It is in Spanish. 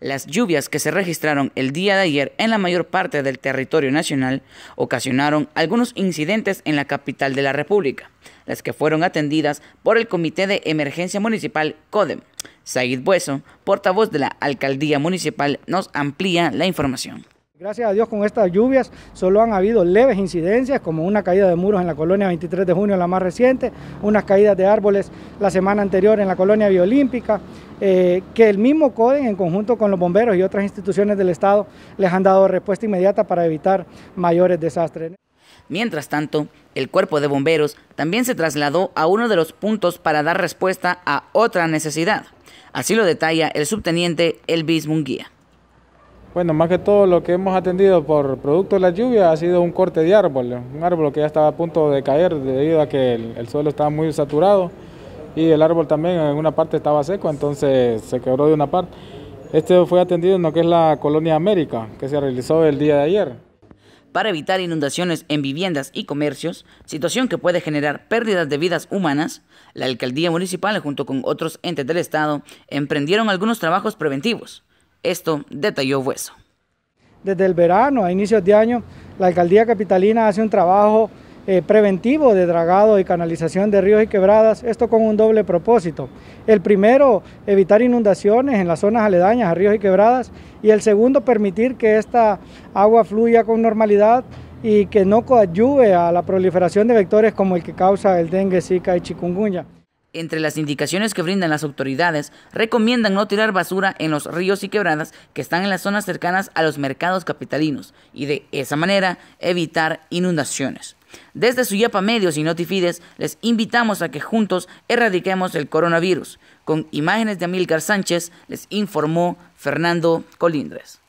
Las lluvias que se registraron el día de ayer en la mayor parte del territorio nacional ocasionaron algunos incidentes en la capital de la República, las que fueron atendidas por el Comité de Emergencia Municipal CODEM. Said Bueso, portavoz de la Alcaldía Municipal, nos amplía la información. Gracias a Dios con estas lluvias solo han habido leves incidencias como una caída de muros en la colonia 23 de junio, la más reciente, unas caídas de árboles la semana anterior en la colonia biolímpica, eh, que el mismo CODEN en conjunto con los bomberos y otras instituciones del Estado les han dado respuesta inmediata para evitar mayores desastres. Mientras tanto, el cuerpo de bomberos también se trasladó a uno de los puntos para dar respuesta a otra necesidad. Así lo detalla el subteniente Elvis Munguía. Bueno, más que todo lo que hemos atendido por producto de la lluvia ha sido un corte de árbol, un árbol que ya estaba a punto de caer debido a que el, suelo estaba muy saturado y el árbol también en una parte estaba seco, entonces se quebró de una parte. Este fue atendido en lo que es la Colonia América, que se realizó el día de ayer. Para evitar inundaciones en viviendas y comercios, situación que puede generar pérdidas de vidas humanas, la alcaldía municipal junto con otros entes del Estado emprendieron algunos trabajos preventivos esto detalló Hueso. Desde el verano, a inicios de año, la alcaldía capitalina hace un trabajo eh, preventivo de dragado y canalización de ríos y quebradas, esto con un doble propósito. El primero, evitar inundaciones en las zonas aledañas a ríos y quebradas, y el segundo, permitir que esta agua fluya con normalidad y que no coadyuve a la proliferación de vectores como el que causa el dengue, zika y chikungunya. Entre las indicaciones que brindan las autoridades, recomiendan no tirar basura en los ríos y quebradas que están en las zonas cercanas a los mercados capitalinos y de esa manera evitar inundaciones. Desde Suyapa Medios y Notifides les invitamos a que juntos erradiquemos el coronavirus. Con imágenes de Amílcar Sánchez les informó Fernando Colindres.